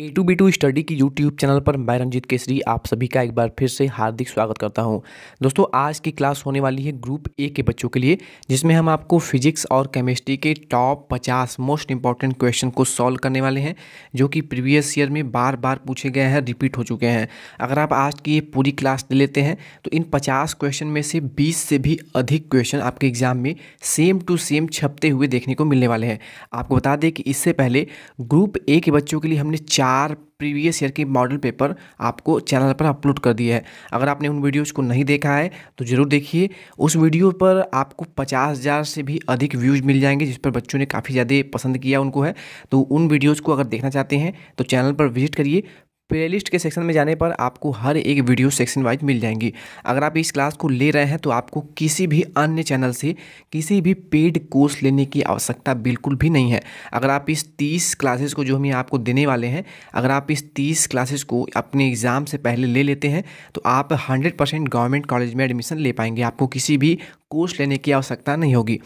ए two B two study की YouTube channel पर मैं रंजीत केसरी आप सभी का एक बार फिर से हार्दिक स्वागत करता हूं दोस्तों आज की क्लास होने वाली है ग्रुप ए के बच्चों के लिए जिसमें हम आपको फिजिक्स और केमिस्ट्री के टॉप 50 मोस्ट इंपॉर्टेंट क्वेश्चन को सॉल्व करने वाले हैं जो कि प्रीवियस ईयर में बार बार पूछे गए हैं रिपीट हो चुके हैं अगर आप आज की ये पूरी क्लास ले लेते हैं तो इन पचास क्वेश्चन में से बीस से भी अधिक क्वेश्चन आपके एग्जाम में सेम टू सेम छपते हुए देखने को मिलने वाले हैं आपको बता दें कि इससे पहले ग्रुप ए के बच्चों के लिए हमने चार प्रीवियस ईयर के मॉडल पेपर आपको चैनल पर अपलोड कर दिया है अगर आपने उन वीडियोज़ को नहीं देखा है तो ज़रूर देखिए उस वीडियो पर आपको पचास हज़ार से भी अधिक व्यूज़ मिल जाएंगे जिस पर बच्चों ने काफ़ी ज़्यादा पसंद किया उनको है तो उन वीडियोज़ को अगर देखना चाहते हैं तो चैनल पर विजिट करिए प्लेलिस्ट के सेक्शन में जाने पर आपको हर एक वीडियो सेक्शन वाइज मिल जाएंगी अगर आप इस क्लास को ले रहे हैं तो आपको किसी भी अन्य चैनल से किसी भी पेड कोर्स लेने की आवश्यकता बिल्कुल भी नहीं है अगर आप इस तीस क्लासेस को जो हम आपको देने वाले हैं अगर आप इस तीस क्लासेस को अपने एग्ज़ाम से पहले ले लेते हैं तो आप हंड्रेड गवर्नमेंट कॉलेज में एडमिशन ले पाएंगे आपको किसी भी कोर्स लेने की आवश्यकता नहीं होगी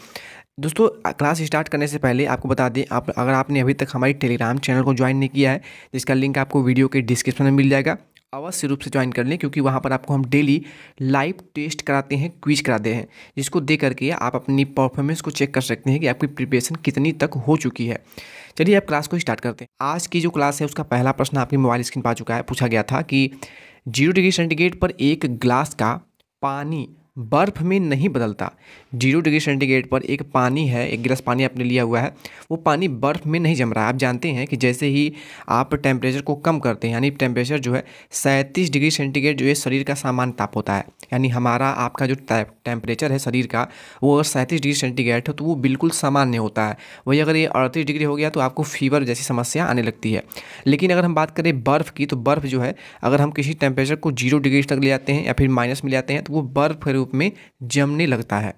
दोस्तों क्लास स्टार्ट करने से पहले आपको बता दें आप अगर आपने अभी तक हमारी टेलीग्राम चैनल को ज्वाइन नहीं किया है जिसका लिंक आपको वीडियो के डिस्क्रिप्शन में मिल जाएगा अवश्य रूप से ज्वाइन कर लें क्योंकि वहाँ पर आपको हम डेली लाइव टेस्ट कराते हैं क्विज कराते हैं जिसको दे करके आप अपनी परफॉर्मेंस को चेक कर सकते हैं कि आपकी प्रिपरेशन कितनी तक हो चुकी है चलिए आप क्लास को स्टार्ट करते हैं आज की जो क्लास है उसका पहला प्रश्न आपकी मोबाइल स्क्रीन पर आ चुका है पूछा गया था कि जीरो डिग्री सेंटीग्रेड पर एक ग्लास का पानी बर्फ़ में नहीं बदलता जीरो डिग्री सेंटीग्रेड पर एक पानी है एक गिलास पानी आपने लिया हुआ है वो पानी बर्फ़ में नहीं जम रहा है आप जानते हैं कि जैसे ही आप टेम्परेचर को कम करते हैं यानी टेम्परेचर जो है सैंतीस डिग्री सेंटीग्रेड जो है शरीर का सामान्य ताप होता है यानी हमारा आपका जो टेम्परेचर है शरीर का वो सैंतीस डिग्री सेंटीग्रेड हो तो वो बिल्कुल सामान्य होता है वही अगर ये अड़तीस डिग्री हो गया तो आपको फीवर जैसी समस्या आने लगती है लेकिन अगर हम बात करें बर्फ़ की तो बर्फ़ जो है अगर हम किसी टेम्परेचर को जीरो डिग्री तक ले जाते हैं या फिर माइनस में ले जाते हैं तो वो बर्फ़ के रूप रूप में जमने लगता है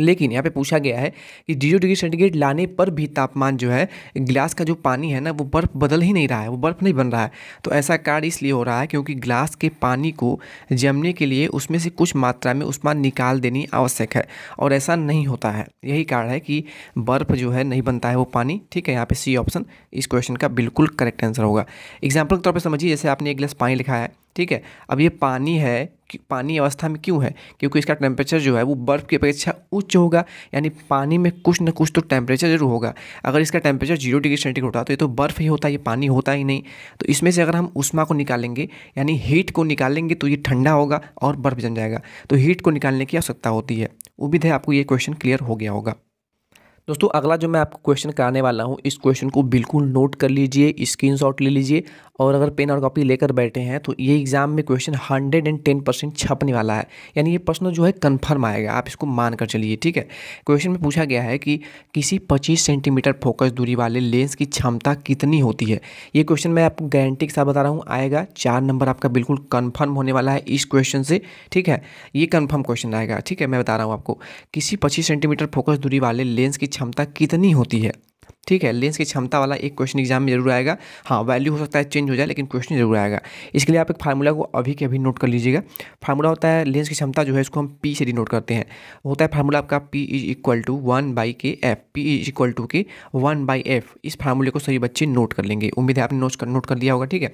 लेकिन यहाँ पे पूछा गया है कि जीरो डिग्री सेंटीग्रेड लाने पर भी तापमान जो है ग्लास का जो पानी है ना वो बर्फ़ बदल ही नहीं रहा है वो बर्फ़ नहीं बन रहा है तो ऐसा कार्य इसलिए हो रहा है क्योंकि ग्लास के पानी को जमने के लिए उसमें से कुछ मात्रा में उष्मा निकाल देनी आवश्यक है और ऐसा नहीं होता है यही कारण है कि बर्फ़ जो है नहीं बनता है वो पानी ठीक है यहाँ पर सी ऑप्शन इस क्वेश्चन का बिल्कुल करेक्ट आंसर होगा एग्जाम्पल के तौर पर समझिए जैसे आपने एक गिलास पानी लिखा है ठीक है अब ये पानी है पानी अवस्था में क्यों है क्योंकि इसका टेम्परेचर जो है वो बर्फ़ की अपेक्षा उच्च होगा यानी पानी में कुछ ना कुछ तो टेम्परेचर जरूर होगा अगर इसका टेम्परेचर जीरो डिग्री सेंटीग्रेड होता तो ये तो बर्फ़ ही होता है ये पानी होता ही नहीं तो इसमें से अगर हम उष्मा को निकालेंगे यानी हीट को निकालेंगे तो ये ठंडा होगा और बर्फ़ जम जाएगा तो हीट को निकालने की आवश्यकता होती है उम्मीद है आपको ये क्वेश्चन क्लियर हो गया होगा दोस्तों अगला जो मैं आपको क्वेश्चन कराने वाला हूँ इस क्वेश्चन को बिल्कुल नोट कर लीजिए स्क्रीन ले लीजिए और अगर पेन और कॉपी लेकर बैठे हैं तो ये एग्ज़ाम में question hundred and ten percent छपने वाला है यानी ये प्रश्न जो है कन्फर्म आएगा आप इसको मान कर चलिए ठीक है क्वेश्चन में पूछा गया है कि किसी पच्चीस सेंटीमीटर फोकस दूरी वाले लेंस की क्षमता कितनी होती है ये क्वेश्चन मैं आपको गारंटी के साथ बता रहा हूँ आएगा चार नंबर आपका बिल्कुल कन्फर्म होने वाला है इस क्वेश्चन से ठीक है ये कन्फर्म क्वेश्चन आएगा ठीक है मैं बता रहा हूँ आपको किसी पच्चीस सेंटीमीटर फोकस दूरी वाले लेंस की क्षमता कितनी होती है ठीक है लेंस की क्षमता वाला एक क्वेश्चन एग्जाम में जरूर आएगा हाँ वैल्यू हो सकता है चेंज हो जाए लेकिन क्वेश्चन जरूर आएगा इसके लिए आप एक फार्मूला को अभी के अभी नोट कर लीजिएगा फार्मूला होता है लेंस की क्षमता जो है इसको हम पी से डिनोट करते हैं होता है फार्मूला आपका P is equal to one by के F P is equal to के वन बाई एफ इस फार्मूले को सभी बच्चे नोट कर लेंगे उम्मीद है आपने नोट कर नोट कर दिया होगा ठीक है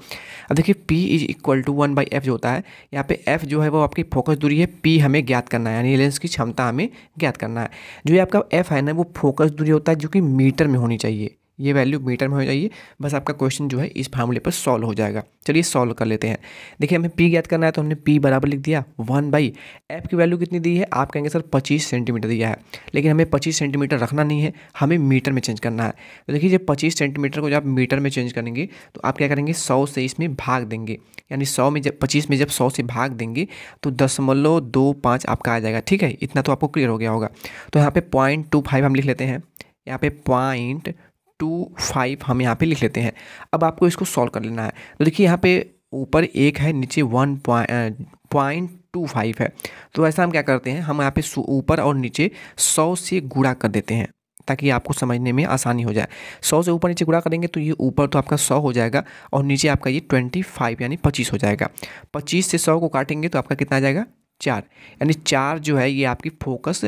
अब देखिए P is equal to one by F जो होता है यहाँ पे एफ जो है वो आपकी फोकस दूरी है पी हमें ज्ञात करना है यानी लेंस की क्षमता हमें ज्ञात करना है जो ये आपका एफ है ना वो फोकस दूरी होता है जो कि मीटर में होनी चाहिए चाहिए ये वैल्यू मीटर में होनी चाहिए बस आपका क्वेश्चन जो है इस फार्मूले पर सॉल्व हो जाएगा चलिए सॉल्व कर लेते हैं देखिए हमें पी ज्ञात करना है तो हमने पी बराबर लिख दिया वन बाई एफ़ की वैल्यू कितनी दी है आप कहेंगे सर पच्चीस सेंटीमीटर दिया है लेकिन हमें पच्चीस सेंटीमीटर रखना नहीं है हमें मीटर में चेंज करना है तो देखिए जब पच्चीस सेंटीमीटर को जब आप मीटर में चेंज करेंगे तो आप क्या करेंगे सौ से इसमें भाग देंगे यानी सौ में जब पच्चीस में जब सौ से भाग देंगे तो दशमलव दो पाँच आपका आ जाएगा ठीक है इतना तो आपको क्लियर हो गया होगा तो यहाँ पर पॉइंट टू फाइव हम लिख लेते हैं यहाँ पे पॉइंट टू फाइव हम यहाँ पे लिख लेते हैं अब आपको इसको सॉल्व कर लेना है तो देखिए यहाँ पे ऊपर एक है नीचे वन पॉइंट टू फाइव है तो ऐसा हम क्या करते हैं हम यहाँ पे ऊपर और नीचे सौ से गुड़ा कर देते हैं ताकि आपको समझने में आसानी हो जाए सौ से ऊपर नीचे गुड़ा करेंगे तो ये ऊपर तो आपका सौ हो जाएगा और नीचे आपका ये ट्वेंटी फाइव यानी पच्चीस हो जाएगा पच्चीस से सौ को काटेंगे तो आपका कितना आ जाएगा चार यानी चार जो है ये आपकी फोकस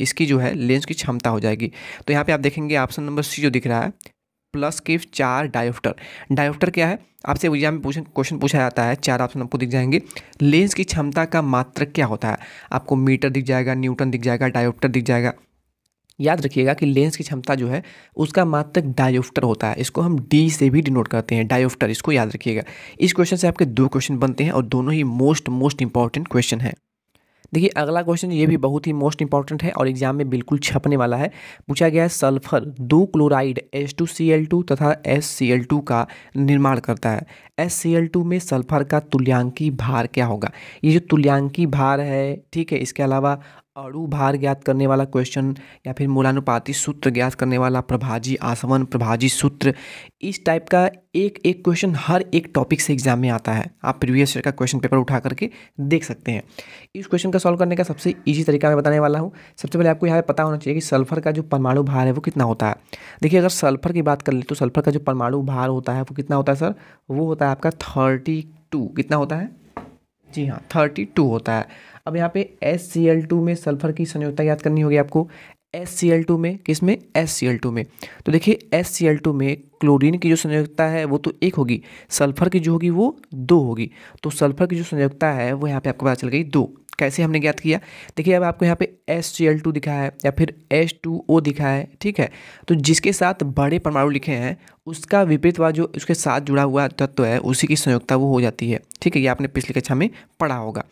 इसकी जो है लेंस की क्षमता हो जाएगी तो यहाँ पे आप देखेंगे ऑप्शन नंबर सी जो दिख रहा है प्लस के चार डायोफ्टर डायोफ्टर क्या है आपसे एग्जाम में पूछा क्वेश्चन पूछा जाता है चार ऑप्शन आपको दिख जाएंगे लेंस की क्षमता का मात्रक क्या होता है आपको मीटर दिख जाएगा न्यूटन दिख जाएगा डायोप्टर दिख जाएगा याद रखिएगा कि लेंस की क्षमता जो है उसका मात्रक डायोफ्टर होता है इसको हम डी से भी डिनोट करते हैं डायोफ्टर इसको याद रखिएगा इस क्वेश्चन से आपके दो क्वेश्चन बनते हैं और दोनों ही मोस्ट मोस्ट इंपॉर्टेंट क्वेश्चन है देखिए अगला क्वेश्चन ये भी बहुत ही मोस्ट इंपॉर्टेंट है और एग्जाम में बिल्कुल छपने वाला है पूछा गया है सल्फर दो क्लोराइड H2Cl2 तथा टू का निर्माण करता है टू में सल्फर का तुल्यांकी भार क्या होगा ये जो तुल्यांकी भार है ठीक है इसके अलावा अड़ु भार ज्ञात करने वाला क्वेश्चन या फिर मूलानुपाति सूत्र ज्ञात करने वाला प्रभाजी आसवन प्रभाजी सूत्र इस टाइप का एक एक क्वेश्चन हर एक टॉपिक से एग्जाम में आता है आप प्रीवियस ईयर का क्वेश्चन पेपर उठा करके देख सकते हैं इस क्वेश्चन का सॉल्व करने का सबसे ईजी तरीका मैं बताने वाला हूँ सबसे पहले आपको यहाँ पर पता होना चाहिए कि सल्फर का जो परमाणु भार है वो कितना होता है देखिए अगर सल्फर की बात कर ले तो सल्फर का जो परमाणु भार होता है वो कितना होता है सर वो होता है आपका थर्टी कितना होता है जी हाँ थर्टी होता है अब यहाँ पे एस सी एल टू में सल्फर की संयोगता याद करनी होगी आपको एस सी एल टू में किस में एस सी एल टू में तो देखिए एस सी एल टू में क्लोरीन की जो संयोगता है वो तो एक होगी सल्फर की जो होगी वो दो होगी तो सल्फर की जो संयोगता है वो यहाँ पे आपको पता चल गई दो कैसे हमने ज्ञात किया देखिए अब आपको यहाँ पे एस सी एल टू दिखा है या फिर एस टू ओ दिखा है ठीक है तो जिसके साथ बड़े परमाणु लिखे हैं उसका विपरीत व जो उसके साथ जुड़ा हुआ तत्व है उसी की संयोगता वो हो जाती है ठीक है ये आपने पिछली कक्षा में पढ़ा होगा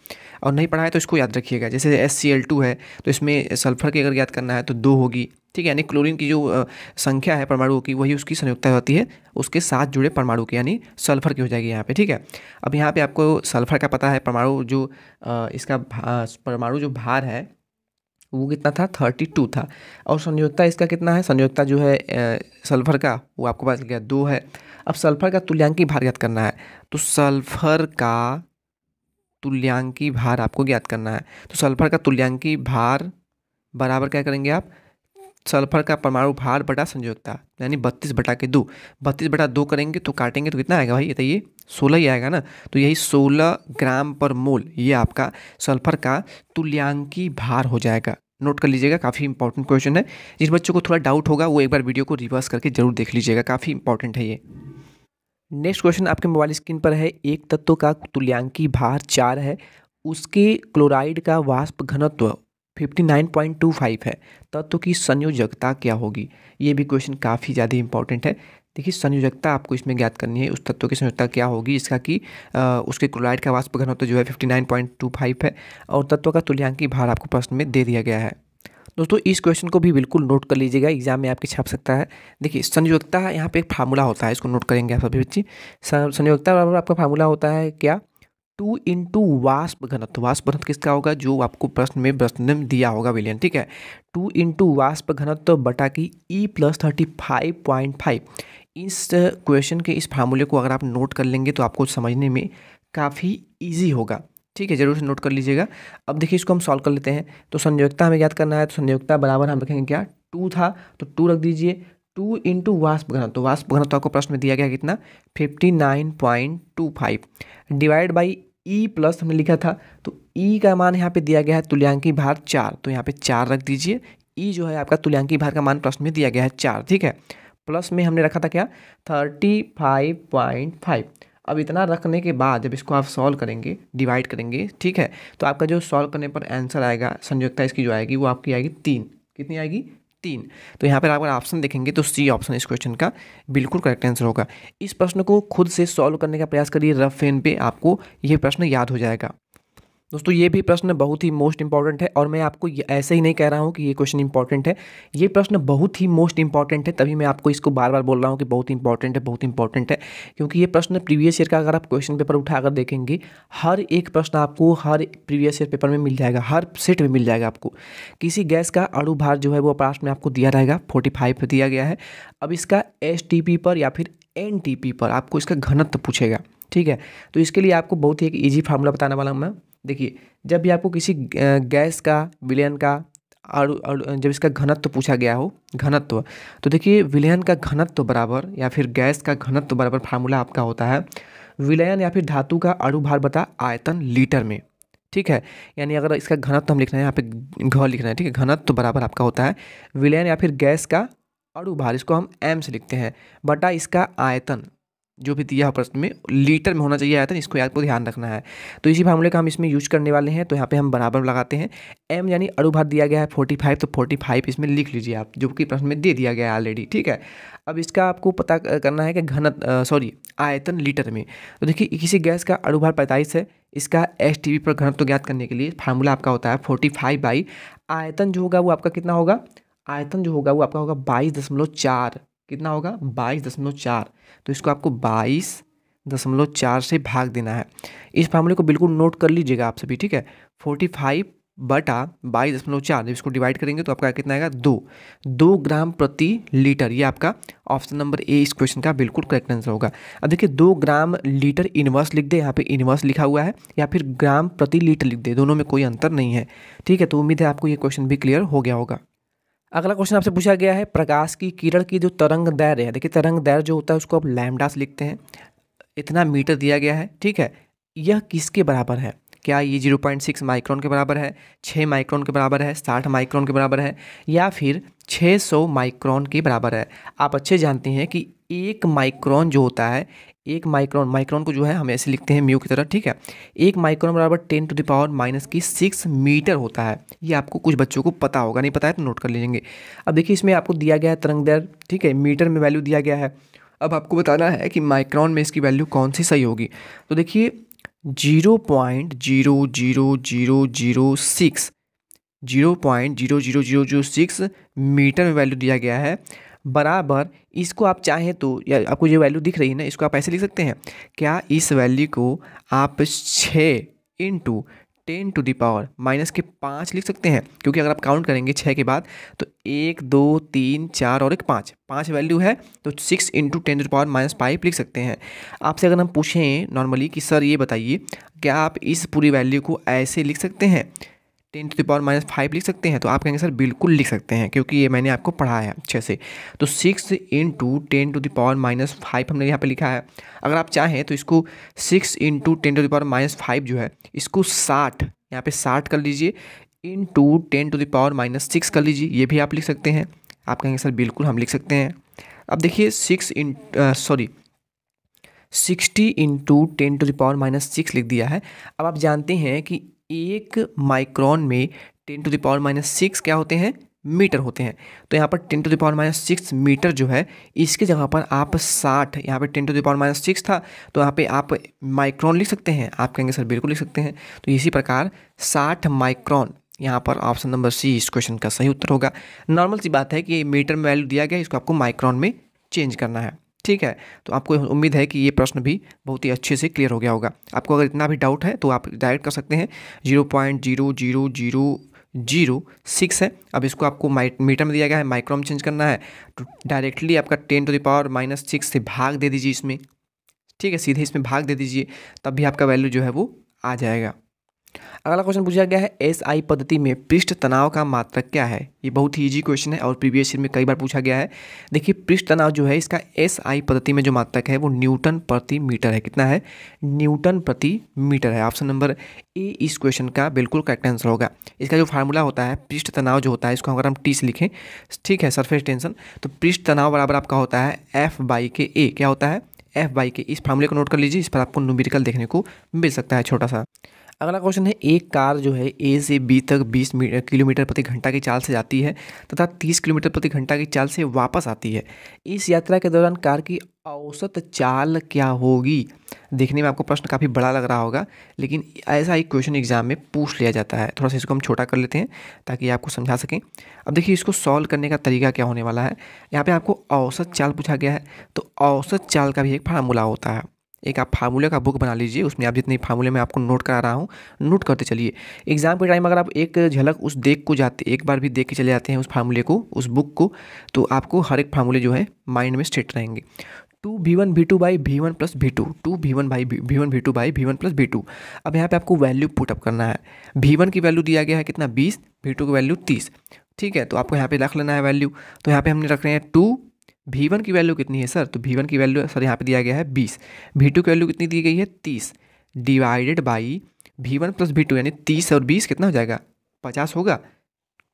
और नहीं पढ़ा है तो इसको याद रखिएगा जैसे एस सी एल टू है तो इसमें सल्फर की अगर याद करना है तो दो होगी ठीक है यानी क्लोरीन की जो संख्या है परमाणुओं की वही उसकी संयुक्ता होती है उसके साथ जुड़े परमाणु की यानी सल्फर की हो जाएगी यहाँ पे ठीक है अब यहाँ पे आपको सल्फर का पता है परमाणु जो इसका परमाणु जो भार है वो कितना था थर्टी टू था और संयोगता इसका कितना है संयोगता जो है सल्फर का वो आपको पास गया दो है अब सल्फर का तुल्यांकी भार ज्ञात करना है तो सल्फर का तुल्यांकी भार आपको ज्ञात करना है तो सल्फर का तुल्यांकी भार बराबर क्या करेंगे आप सल्फर का परमाणु भार बटा संयोगता यानी बत्तीस बटा के दो बत्तीस बटा दो करेंगे तो काटेंगे तो कितना आएगा भाई ये तो सोलह ही आएगा ना तो यही सोलह ग्राम पर मोल ये आपका सल्फर का तुल्यांकी भार हो जाएगा नोट कर लीजिएगा काफ़ी इंपॉर्टेंट क्वेश्चन है जिस बच्चों को थोड़ा डाउट होगा वो एक बार वीडियो को रिवर्स करके जरूर देख लीजिएगा काफ़ी इंपॉर्टेंट है ये नेक्स्ट क्वेश्चन आपके मोबाइल स्क्रीन पर है एक तत्व का तुल्यांकी भार चार है उसके क्लोराइड का वाष्प घनत्व 59.25 है तत्व की संयोजकता क्या होगी ये भी क्वेश्चन काफ़ी ज़्यादा इंपॉर्टेंट है देखिए संयोजकता आपको इसमें ज्ञात करनी है उस तत्व की संयोजकता क्या होगी इसका कि आ, उसके क्लोराइड का वाष्प घनत्व तो जो है 59.25 है और तत्व का तुल्यांकी भार आपको प्रश्न में दे दिया गया है दोस्तों इस क्वेश्चन को भी बिल्कुल नोट कर लीजिएगा एग्जाम में आपके छाप सकता है देखिए संयोजकता यहाँ पे एक फार्मूला होता है इसको नोट करेंगे आप सभी बच्चे संयोजकता बराबर आपका फार्मूला होता है क्या टू इंटू वाष्प घनत्व वाष्प घनत्व किसका होगा जो आपको प्रश्न में प्रश्न दिया होगा विलियन ठीक है टू इंटू वाष्प घनत्व बटा की E plus thirty five point five इस क्वेश्चन के इस फार्मूले को अगर आप नोट कर लेंगे तो आपको समझने में काफ़ी ईजी होगा ठीक है जरूर से नोट कर लीजिएगा अब देखिए इसको हम सॉल्व कर लेते हैं तो संयोगता हमें याद करना है तो संयोगता बराबर हम रखेंगे क्या टू था तो टू रख दीजिए टू इंटू वाष्प घनत्व तो वाष्प घनत्व तो आपको प्रश्न में दिया गया कितना fifty nine point two five divide by E e plus हमने लिखा था तो ई e का मान यहाँ पे दिया गया है तुल्यांकी भार चार तो यहाँ पे चार रख दीजिए ई e जो है आपका तुल्यांकी भार का मान प्रश्न में दिया गया है चार ठीक है प्लस में हमने रखा था क्या थर्टी फाइव पॉइंट फाइव अब इतना रखने के बाद जब इसको आप सॉल्व करेंगे डिवाइड करेंगे ठीक है तो आपका जो सॉल्व करने पर आंसर आएगा संयोगता इसकी जो आएगी वो आपकी आएगी तीन कितनी आएगी तीन तो यहाँ पर अगर ऑप्शन देखेंगे तो सी ऑप्शन इस क्वेश्चन का बिल्कुल करेक्ट आंसर होगा इस प्रश्न को खुद से सॉल्व करने का प्रयास करिए रफ फेन पे आपको यह प्रश्न याद हो जाएगा दोस्तों ये भी प्रश्न बहुत ही मोस्ट इंपॉर्टेंट है और मैं आपको ऐसे ही नहीं कह रहा हूँ कि ये क्वेश्चन इंपॉर्टेंट है ये प्रश्न बहुत ही मोस्ट इंपॉर्टेंट है तभी मैं आपको इसको बार बार बोल रहा हूँ कि बहुत इंपॉर्टेंट है बहुत इंपॉर्टेंट है क्योंकि ये प्रश्न प्रीवियस ईयर का अगर आप क्वेश्चन पेपर उठाकर देखेंगे हर एक प्रश्न आपको हर प्रीवियस ईयर पेपर में मिल जाएगा हर सेट में मिल जाएगा आपको किसी गैस का अड़ू भार जो है वो प्राप्त में आपको दिया रहेगा फोर्टी फाइव दिया गया है अब इसका एस पर या फिर एन पर आपको इसका घनत्व पूछेगा ठीक है तो इसके लिए आपको बहुत ही एक ईजी फार्मूला बताने वाला हूँ मैं देखिए जब भी आपको किसी गैस का विलयन का और, और जब इसका घनत्व तो पूछा गया हो घनत्व तो, तो देखिए विलयन का घनत्व तो बराबर या फिर गैस का घनत्व तो बराबर फार्मूला आपका होता है विलयन या फिर धातु का अड़ुभार भार बता आयतन लीटर में ठीक है यानी अगर इसका घनत्व हम लिखना है यहाँ पे घ लिखना है ठीक है घनत्व तो बराबर आपका होता है विलयन या फिर गैस का अड़ुभार भार इसको हम एम से लिखते हैं बटा इसका आयतन जो भी दिया प्रश्न में लीटर में होना चाहिए आयतन इसको आपको ध्यान रखना है तो इसी फार्मूले का हम इसमें यूज करने वाले हैं तो यहाँ पे हम बराबर लगाते हैं एम यानी अड़ुभार दिया गया है फोर्टी फाइव तो फोर्टी फाइव इसमें लिख लीजिए आप जो कि प्रश्न में दे दिया गया है ऑलरेडी ठीक है अब इसका आपको पता करना है कि घनत सॉरी आयतन लीटर में तो देखिए किसी गैस का अड़ुभार पैंतालीस है इसका एस टी पर घनत्व ज्ञात करने के लिए फार्मूला आपका होता है फोर्टी फाइव बाई आयतन जो होगा वो आपका कितना होगा आयतन जो होगा वो आपका होगा बाईस दशमलव चार कितना होगा बाईस दशमलव चार तो इसको आपको बाईस दशमलव चार से भाग देना है इस फार्मूले को बिल्कुल नोट कर लीजिएगा आप सभी ठीक है फोर्टी फाइव बटा बाईस दशमलव चार जब इसको डिवाइड करेंगे तो आपका कितना आएगा दो दो ग्राम प्रति लीटर ये आपका ऑप्शन नंबर ए इस क्वेश्चन का बिल्कुल करेक्ट आंसर होगा अब देखिए दो ग्राम लीटर इनवर्स लिख दे यहाँ पे इनवर्स लिखा हुआ है या फिर ग्राम प्रति लीटर लिख दे दोनों में कोई अंतर नहीं है ठीक है तो उम्मीद है आपको ये क्वेश्चन भी क्लियर हो गया होगा अगला क्वेश्चन आपसे पूछा गया है प्रकाश की किरण की जो तरंग दैर्य है देखिए तरंग दैर्य जो होता है उसको आप लैमडास लिखते हैं इतना मीटर दिया गया है ठीक है यह किसके बराबर है क्या ये जीरो पॉइंट सिक्स माइक्रोन के बराबर है छः माइक्रोन के बराबर है साठ माइक्रोन के बराबर है या फिर छः सौ माइक्रोन के बराबर है आप अच्छे जानते हैं कि एक माइक्रोन जो होता है एक माइक्रोन माइक्रोन को जो है हम ऐसे लिखते हैं म्यू की तरह ठीक है एक माइक्रोन बराबर ten to the power minus की सिक्स मीटर होता है ये आपको कुछ बच्चों को पता होगा नहीं पता है तो नोट कर लीजिएंगे अब देखिए इसमें आपको दिया गया है तरंग दर ठीक है मीटर में वैल्यू दिया गया है अब आपको बताना है कि माइक्रॉन में इसकी वैल्यू कौन सी सही होगी तो देखिए zero point zero zero zero zero six zero point zero zero zero zero six metre में वैल्यू दिया गया है बराबर इसको आप चाहें तो या आपको जो वैल्यू दिख रही है ना इसको आप ऐसे लिख सकते हैं क्या इस वैल्यू को आप छः into ten to the power minus के पाँच लिख सकते हैं क्योंकि अगर आप काउंट करेंगे छः के बाद तो एक दो तीन चार और एक पाँच पाँच वैल्यू है तो six into ten to power minus five लिख सकते हैं आपसे अगर हम पूछें नॉर्मली कि सर ये बताइए क्या आप इस पूरी वैल्यू को ऐसे लिख सकते हैं ten to the power minus five लिख सकते हैं तो आप कहेंगे सर बिल्कुल लिख सकते हैं क्योंकि ये मैंने आपको पढ़ा है अच्छे से तो six into ten to the power minus five हमने यहाँ पे लिखा है अगर आप चाहें तो इसको six into ten to the power minus five जो है इसको साठ यहाँ पे साठ कर लीजिए into ten to the power minus six कर लीजिए ये भी आप लिख सकते हैं आप कहेंगे सर बिल्कुल हम लिख सकते हैं अब देखिए six in sorry sixty into ten to the power minus six लिख दिया है अब आप जानते हैं कि एक माइक्रॉन में ten to the power minus six क्या होते हैं मीटर होते हैं तो यहाँ पर ten to the power minus six metre जो है इसके जगह पर आप साठ यहाँ पे ten to the power minus six था तो यहाँ पे आप माइक्रॉन लिख सकते हैं आप कहेंगे सर बिल्कुल लिख सकते हैं तो इसी प्रकार साठ माइक्रॉन यहाँ पर ऑप्शन नंबर सी इस क्वेश्चन का सही उत्तर होगा नॉर्मल सी बात है कि मीटर में वैल्यू दिया गया इसको आपको माइक्रॉन में चेंज करना है ठीक है तो आपको उम्मीद है कि ये प्रश्न भी बहुत ही अच्छे से क्लियर हो गया होगा आपको अगर इतना भी डाउट है तो आप डायरेक्ट कर सकते हैं zero point zero zero zero zero six है अब इसको आपको मीटर में दिया गया है माइक्रोम चेंज करना है तो डायरेक्टली आपका ten to the power minus six से भाग दे दीजिए इसमें ठीक है सीधे इसमें भाग दे दीजिए तब भी आपका वैल्यू जो है वो आ जाएगा अगला क्वेश्चन पूछा गया है एस आई पद्धति में पृष्ठ तनाव का मात्रक क्या है ये बहुत ही ईजी क्वेश्चन है और प्रीवियस ईयर में कई बार पूछा गया है देखिए पृष्ठ तनाव जो है इसका एस आई पद्धति में जो मात्रक है वो न्यूटन प्रति मीटर है कितना है न्यूटन प्रति मीटर है ऑप्शन नंबर ए इस क्वेश्चन का बिल्कुल करेक्ट आंसर होगा इसका जो फार्मूला होता है पृष्ठ तनाव जो होता है इसको अगर हम टी से लिखें ठीक है सरफेस टेंशन तो पृष्ठ तनाव बराबर आपका होता है एफ बाई के ए क्या होता है एफ बाई के इस फार्मूले को नोट कर लीजिए इस पर आपको न्यूमेरिकल देखने को मिल सकता है छोटा सा अगला क्वेश्चन है एक कार जो है ए से बी तक 20 किलोमीटर प्रति घंटा की चाल से जाती है तथा 30 किलोमीटर प्रति घंटा की चाल से वापस आती है इस यात्रा के दौरान कार की औसत चाल क्या होगी देखने में आपको प्रश्न काफ़ी बड़ा लग रहा होगा लेकिन ऐसा ही क्वेश्चन एग्जाम में पूछ लिया जाता है थोड़ा सा इसको हम छोटा कर लेते हैं ताकि आपको समझा सकें अब देखिए इसको सॉल्व करने का तरीका क्या होने वाला है यहाँ पे आपको औसत चाल पूछा गया है तो औसत चाल का भी एक फार्मूला होता है एक आप फार्मूले का बुक बना लीजिए उसमें आप जितने फार्मूले में आपको नोट करा रहा हूँ नोट करते चलिए एग्जाम के टाइम अगर आप एक झलक उस देख को जाते एक बार भी देख के चले जाते हैं उस फार्मूले को उस बुक को तो आपको हर एक फार्मूले जो है माइंड में सेट रहेंगे to V one V two by V one plus V two two V one by V one V two by V one plus V two अब यहाँ पे आपको वैल्यू पुटअप करना है भी वन की वैल्यू दिया गया है कितना बीस भी टू की वैल्यू तीस ठीक है तो आपको यहाँ पे रख लेना है वैल्यू तो यहाँ पे हमने रख रहे हैं टू भी वन की वैल्यू कितनी है सर तो भी वन की वैल्यू सर यहाँ पे दिया गया है बीस भी टू की वैल्यू कितनी दी गई है तीस divided by V one plus V two यानी तीस और बीस कितना हो जाएगा पचास होगा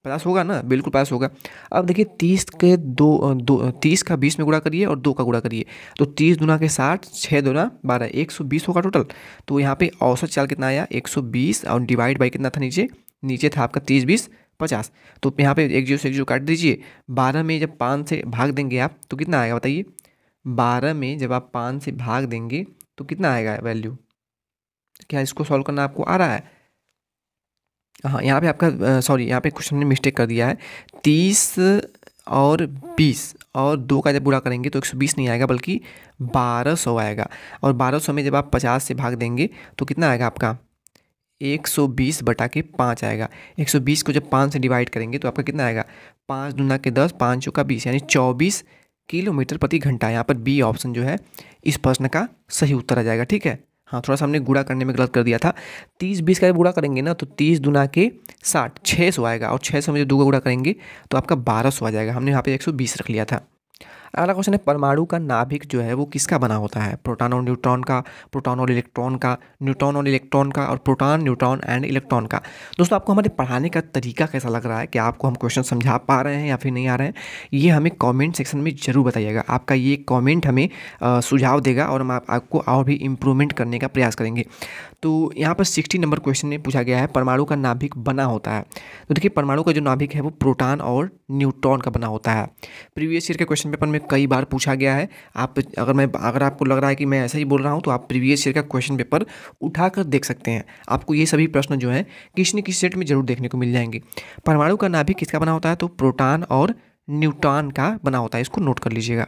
पचास होगा ना बिल्कुल पचास होगा अब देखिए तीस के दो दो तीस का बीस में गुणा करिए और दो का गुणा करिए तो तीस दुना के साठ छः दुना बारह एक सौ बीस होगा टोटल तो यहाँ पे औसत चाल कितना आया एक सौ बीस और डिवाइड बाई कितना था नीचे नीचे था आपका तीस बीस पचास तो यहाँ पे एक जीरो से एक जीरो काट दीजिए बारह में जब पाँच से भाग देंगे आप तो कितना आएगा बताइए बारह में जब आप पाँच से भाग देंगे तो कितना आएगा वैल्यू क्या इसको सॉल्व करना आपको आ रहा है हाँ यहाँ पे आपका सॉरी यहाँ पे क्वेश्चन ने मिस्टेक कर दिया है तीस और बीस और दो का जब पूरा करेंगे तो एक सौ बीस नहीं आएगा बल्कि बारह सौ आएगा और बारह सौ में जब आप पचास से भाग देंगे तो कितना आएगा आपका एक सौ बीस बटा के पाँच आएगा एक सौ बीस को जब पाँच से डिवाइड करेंगे तो आपका कितना आएगा पाँच दुना के दस पाँच चौका बीस यानी चौबीस किलोमीटर प्रति घंटा यहाँ पर बी ऑप्शन जो है इस प्रश्न का सही उत्तर आ जाएगा ठीक है हाँ थोड़ा सा हमने गुड़ा करने में गलत कर दिया था तीस बीस का गुड़ा करेंगे ना तो तीस दुना के साठ छः सौ आएगा और छः सौ में जो दो गुड़ा करेंगे तो आपका बारह सौ आ जाएगा हमने यहाँ पर एक सौ बीस रख लिया था अगला क्वेश्चन है परमाणु का नाभिक जो है वो किसका बना होता है प्रोटॉन और न्यूट्रॉन का प्रोटॉन और इलेक्ट्रॉन का न्यूट्रॉन और इलेक्ट्रॉन का और प्रोटॉन न्यूट्रॉन एंड इलेक्ट्रॉन का दोस्तों आपको हमारे पढ़ाने का तरीका कैसा लग रहा है कि आपको हम क्वेश्चन समझा पा रहे हैं या फिर नहीं आ रहे हैं ये हमें कॉमेंट सेक्शन में ज़रूर बताइएगा आपका ये कॉमेंट हमें सुझाव देगा और हम आपको और भी इम्प्रूवमेंट करने का प्रयास करेंगे तो यहाँ पर सिक्सटी नंबर क्वेश्चन में पूछा गया है परमाणु का नाभिक बना होता है तो देखिए परमाणु का जो नाभिक है वो प्रोटॉन और न्यूट्रॉन का बना होता है प्रीवियस ईयर के क्वेश्चन पेपर में कई बार पूछा गया है आप अगर मैं अगर आपको लग रहा है कि मैं ऐसा ही बोल रहा हूँ तो आप प्रीवियस ईयर का क्वेश्चन पेपर उठा कर देख सकते हैं आपको ये सभी प्रश्न जो है किसी न किसी सेट में जरूर देखने को मिल जाएंगे परमाणु का नाभिक किसका बना होता है तो प्रोटान और न्यूट्रॉन का बना होता है इसको नोट कर लीजिएगा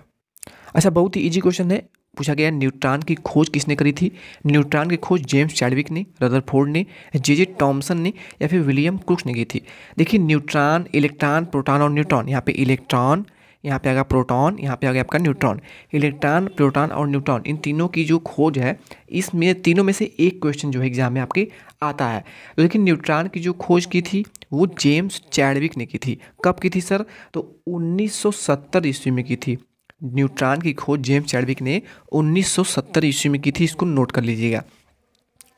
अच्छा बहुत ही ईजी क्वेश्चन है पूछा गया न्यूट्रॉन की खोज किसने करी थी न्यूट्रॉन की खोज जेम्स चैडविक ने रदरफोर्ड ने जे जे टॉम्सन ने या फिर विलियम क्रुक्स ने की थी देखिए न्यूट्रॉन इलेक्ट्रॉन प्रोटॉन और न्यूट्रॉन यहाँ पे इलेक्ट्रॉन यहाँ पे आ गया प्रोटॉन यहाँ पे आ गया आपका न्यूट्रॉन इलेक्ट्रॉन प्रोटॉन और न्यूट्रॉन इन तीनों की जो खोज है इसमें तीनों में से एक क्वेश्चन जो है एग्जाम में आपके आता है लेकिन तो न्यूट्रॉन की जो खोज की थी वो जेम्स चैडविक ने की थी कब की थी सर तो 1970 ईस्वी में की थी न्यूट्रॉन की खोज जेम्स चैडविक ने 1970 ईस्वी में की थी इसको नोट कर लीजिएगा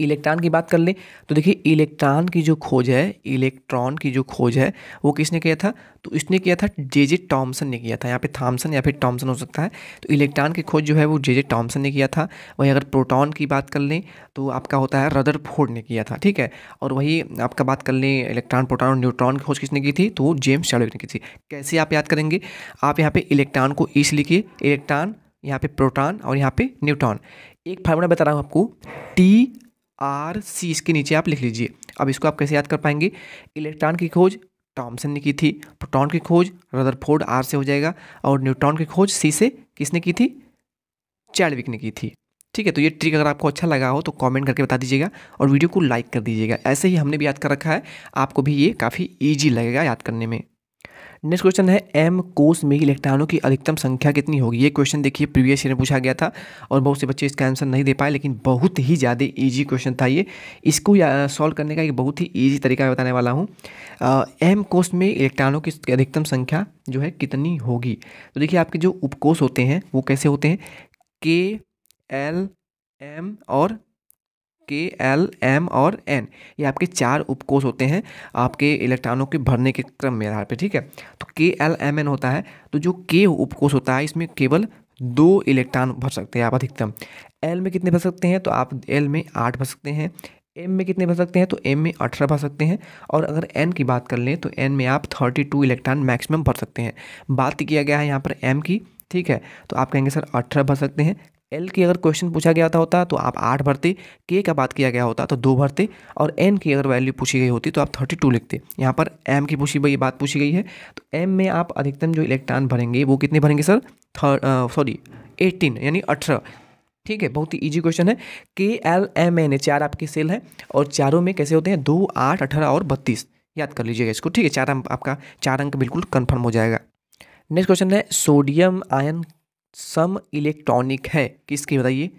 इलेक्ट्रॉन की बात कर ले तो देखिए इलेक्ट्रॉन की जो खोज है इलेक्ट्रॉन की जो खोज है वो किसने किया था तो इसने किया था जे जे टॉमसन ने किया था यहाँ पे थॉमसन या फिर टॉमसन हो सकता है तो इलेक्ट्रॉन की खोज जो है वो जे जे टॉमसन ने किया था वहीं अगर प्रोटॉन की बात कर लें तो आपका होता है फोर्ड ने किया था ठीक है और वही आपका बात कर लें इलेक्ट्रॉन प्रोटॉन और न्यूट्रॉन की खोज किसने की थी तो जेम्स शार्डविक ने की थी कैसे आप याद करेंगे आप यहाँ पर इलेक्ट्रॉन को इस लिखिए इलेक्ट्रॉन यहाँ पे प्रोटॉन और यहाँ पे न्यूट्रॉन एक फार्मूला बता रहा हूँ आपको टी आर सी इसके नीचे आप लिख लीजिए अब इसको आप कैसे याद कर पाएंगे इलेक्ट्रॉन की खोज टॉमसन ने की थी प्रोटॉन की खोज रदरफोर्ड आर से हो जाएगा और न्यूट्रॉन की खोज सी से किसने की थी चैडविक ने की थी ठीक है तो ये ट्रिक अगर आपको अच्छा लगा हो तो कमेंट करके बता दीजिएगा और वीडियो को लाइक कर दीजिएगा ऐसे ही हमने भी याद कर रखा है आपको भी ये काफ़ी ईजी लगेगा याद करने में नेक्स्ट क्वेश्चन है एम कोस में इलेक्ट्रॉनों की अधिकतम संख्या कितनी होगी ये क्वेश्चन देखिए प्रीवियस ईयर में पूछा गया था और बहुत से बच्चे इसका आंसर नहीं दे पाए लेकिन बहुत ही ज़्यादा ईजी क्वेश्चन था ये इसको सॉल्व करने का एक बहुत ही ईजी तरीका मैं बताने वाला हूँ एम कोस में इलेक्ट्रॉनों की अधिकतम संख्या जो है कितनी होगी तो देखिए आपके जो उपकोष होते हैं वो कैसे होते हैं के एल एम और के एल एम और एन ये आपके चार उपकोष होते हैं आपके इलेक्ट्रॉनों के भरने के क्रम में आधार पर ठीक है तो के एल एम एन होता है तो जो के उपकोष होता है इसमें केवल दो इलेक्ट्रॉन भर सकते हैं आप अधिकतम एल में कितने भर सकते हैं तो आप एल में आठ भर सकते हैं एम में कितने भर सकते हैं तो एम में अठारह भर सकते हैं और अगर एन की बात कर लें तो एन में आप थर्टी टू इलेक्ट्रॉन मैक्सिमम भर सकते हैं बात किया गया है यहाँ पर एम की ठीक है तो आप कहेंगे सर अठारह भर सकते हैं एल की अगर क्वेश्चन पूछा गया था होता तो आप आठ भरते के का बात किया गया होता तो दो भरते और एन की अगर वैल्यू पूछी गई होती तो आप थर्टी टू लिखते यहाँ पर एम की पूछी गई बात पूछी गई है तो एम में आप अधिकतम जो इलेक्ट्रॉन भरेंगे वो कितने भरेंगे सर सॉरी एटीन यानी अठारह ठीक है बहुत ही ईजी क्वेश्चन है के एल एम एन ए चार आपके सेल है और चारों में कैसे होते हैं दो आठ अठारह और बत्तीस याद कर लीजिएगा इसको ठीक है चार आपका चार अंक बिल्कुल कन्फर्म हो जाएगा नेक्स्ट क्वेश्चन है सोडियम आयन सम इलेक्ट्रॉनिक है किसके बताइए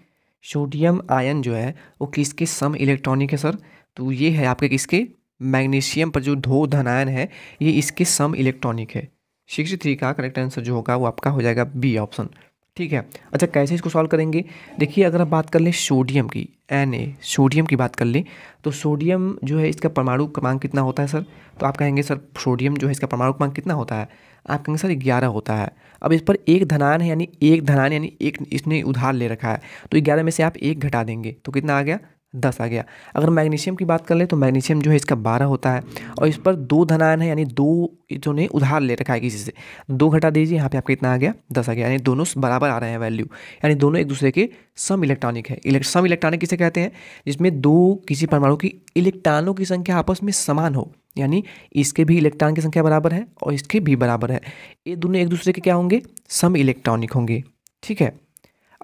सोडियम आयन जो है वो किसके सम इलेक्ट्रॉनिक है सर तो ये है आपके किसके मैग्नीशियम पर जो धो धनायन है ये इसके सम इलेक्ट्रॉनिक है सिक्सटी थ्री का करेक्ट आंसर जो होगा वो आपका हो जाएगा बी ऑप्शन ठीक है अच्छा कैसे इसको सॉल्व करेंगे देखिए अगर आप बात कर लें सोडियम की एन ए सोडियम की बात कर लें तो सोडियम जो है इसका परमाणु क्रमांक कितना होता है सर तो आप कहेंगे सर सोडियम जो है इसका परमाणु क्रमांक कितना होता है आपका आंसर ग्यारह होता है अब इस पर एक धनान है यानी एक धनान यानी एक इसने उधार ले रखा है तो ग्यारह में से आप एक घटा देंगे तो कितना आ गया दस आ गया अगर मैग्नीशियम की बात कर ले तो मैग्नीशियम जो है इसका बारह होता है और इस पर दो धनान है यानी दो जो ने उधार ले रखा है किसी से दो घटा दीजिए यहाँ पे आपका कितना आ गया दस आ गया यानी दोनों बराबर आ रहे हैं वैल्यू यानी दोनों एक दूसरे के सम इलेक्ट्रॉनिक है इलेक्ट सम इलेक्ट्रॉनिक किसे कहते हैं जिसमें दो किसी परमाणु की इलेक्ट्रॉनों की संख्या आपस में समान हो यानी इसके भी इलेक्ट्रॉन की संख्या बराबर है और इसके भी बराबर है ये दोनों एक दूसरे के क्या होंगे सम इलेक्ट्रॉनिक होंगे ठीक है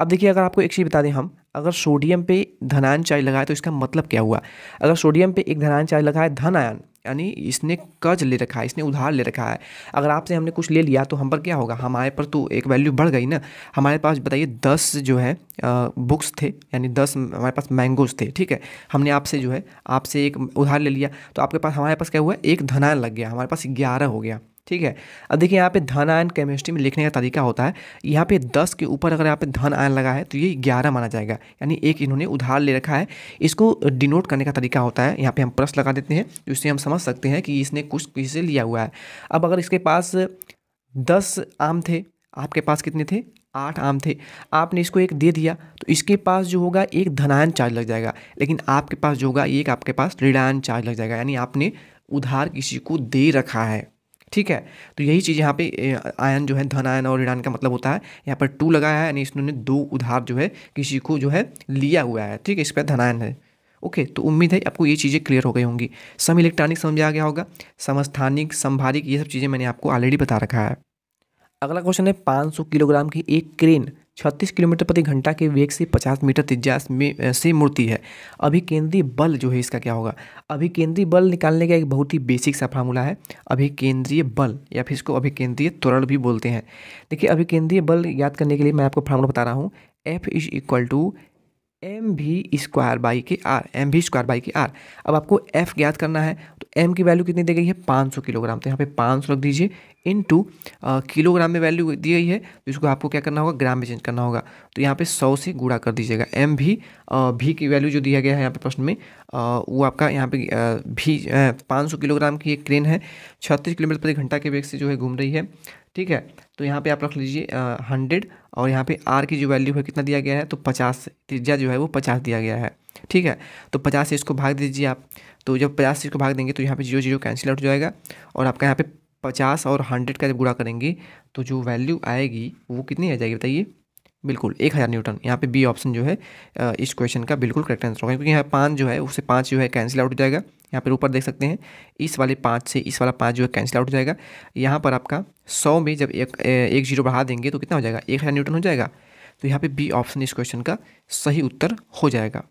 अब देखिए अगर आपको एक चीज़ बता दें हम अगर सोडियम पे धनायन चार्ज लगा है तो इसका मतलब क्या हुआ अगर सोडियम पे एक धनायन चार्ज लगा है धन आयन यानी इसने कर्ज ले रखा है इसने उधार ले रखा है अगर आपसे हमने कुछ ले लिया तो हम पर क्या होगा हमारे पर तो एक वैल्यू बढ़ गई ना हमारे पास बताइए दस जो है बुक्स थे यानी दस हमारे पास मैंगोज थे ठीक है हमने आपसे जो है आपसे एक उधार ले लिया तो आपके पास हमारे पास क्या हुआ एक धनायन लग गया हमारे पास ग्यारह हो गया ठीक है अब देखिए यहाँ पे धन आयन केमिस्ट्री में लिखने का तरीका होता है यहाँ पे दस के ऊपर अगर यहाँ पे धन आयन लगा है तो ये ग्यारह माना जाएगा यानी एक इन्होंने उधार ले रखा है इसको डिनोट करने का तरीका होता है यहाँ पे हम प्लस लगा देते हैं जिससे हम समझ सकते हैं कि इसने कुछ किसी से लिया हुआ है अब अगर इसके पास दस आम थे आपके पास कितने थे आठ आम थे आपने इसको एक दे दिया तो इसके पास जो होगा एक धनायन चार्ज लग जाएगा लेकिन आपके पास जो होगा एक आपके पास ऋणायन चार्ज लग जाएगा यानी आपने उधार किसी को दे रखा है ठीक है तो यही चीज़ यहाँ पे आयन जो है धन आयन और ऋणायन का मतलब होता है यहाँ पर टू लगाया है यानी इन्होंने दो उधार जो है किसी को जो है लिया हुआ है ठीक है इस पर धनायन है ओके तो उम्मीद है आपको ये चीज़ें क्लियर हो गई होंगी सम इलेक्ट्रॉनिक समझ आ गया होगा समस्थानिक संभारिक ये सब चीज़ें मैंने आपको ऑलरेडी बता रखा है अगला क्वेश्चन है 500 किलोग्राम की एक क्रेन छत्तीस किलोमीटर प्रति घंटा के वेग से पचास मीटर तिजास में से मुड़ती है अभिकेंद्रीय बल जो है इसका क्या होगा अभिकेंद्रीय बल निकालने का एक बहुत ही बेसिक सा फार्मूला है अभिकेंद्रीय बल या फिर इसको अभिकेंद्रीय त्वरण भी बोलते हैं देखिए अभिकेंद्रीय बल याद करने के लिए मैं आपको फार्मूला बता रहा हूँ F is equal to M V square by के R M V square by के आर अब आपको एफ ज्ञात करना है एम की वैल्यू कितनी दी गई है 500 किलोग्राम तो यहाँ पे 500 रख दीजिए इन टू किलोग्राम में वैल्यू दी गई है तो इसको आपको क्या करना होगा ग्राम में चेंज करना होगा तो यहाँ पे 100 से गुणा कर दीजिएगा एम भी भी की वैल्यू जो दिया गया है यहाँ पे प्रश्न में आ, वो आपका यहाँ पे भी पाँच किलोग्राम की एक क्रेन है छत्तीस किलोमीटर प्रति घंटा के वेग से जो है घूम रही है ठीक है तो यहाँ पे आप रख लीजिए हंड्रेड और यहाँ पे आर की जो वैल्यू है कितना दिया गया है तो पचास त्रिज्या जो है वो पचास दिया गया है ठीक है तो पचास से इसको भाग दीजिए आप तो जब पचास सीट को भाग देंगे तो यहाँ पर जीरो जीरो कैंसिल आउट हो जाएगा और आपका यहाँ पर पचास और हंड्रेड का जब गुड़ा करेंगे तो जो वैल्यू आएगी वो कितनी आ जाएगी बताइए बिल्कुल एक हज़ार न्यूटन यहाँ पे बी ऑप्शन जो है इस क्वेश्चन का बिल्कुल करेक्ट आंसर होगा क्योंकि यहाँ पाँच जो है उससे पाँच जो है कैंसिल आउट हो जाएगा यहाँ पर ऊपर देख सकते हैं इस वाले पाँच से इस वाला पाँच जो है कैंसिल आउट हो जाएगा यहाँ पर आपका सौ में जब एक एक जीरो बढ़ा देंगे तो कितना हो जाएगा एक हज़ार न्यूटन हो जाएगा तो यहाँ पर बी ऑप्शन इस क्वेश्चन का सही उत्तर हो जाएगा